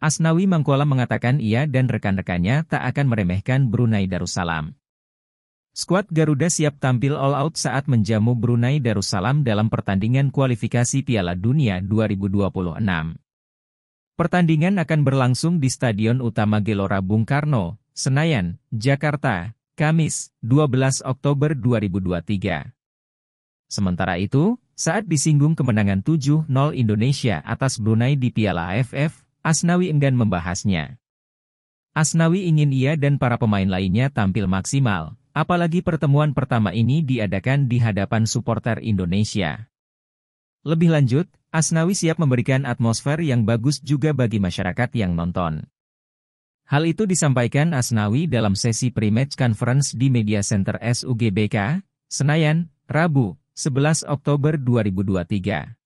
Asnawi Mangkola mengatakan ia dan rekan-rekannya tak akan meremehkan Brunei Darussalam. Skuad Garuda siap tampil all out saat menjamu Brunei Darussalam dalam pertandingan kualifikasi Piala Dunia 2026. Pertandingan akan berlangsung di Stadion Utama Gelora Bung Karno, Senayan, Jakarta, Kamis, 12 Oktober 2023. Sementara itu, saat disinggung kemenangan 7-0 Indonesia atas Brunei di Piala AFF, Asnawi enggan membahasnya. Asnawi ingin ia dan para pemain lainnya tampil maksimal, apalagi pertemuan pertama ini diadakan di hadapan supporter Indonesia. Lebih lanjut, Asnawi siap memberikan atmosfer yang bagus juga bagi masyarakat yang nonton. Hal itu disampaikan Asnawi dalam sesi pre-match conference di Media Center SUGBK, Senayan, Rabu, 11 Oktober 2023.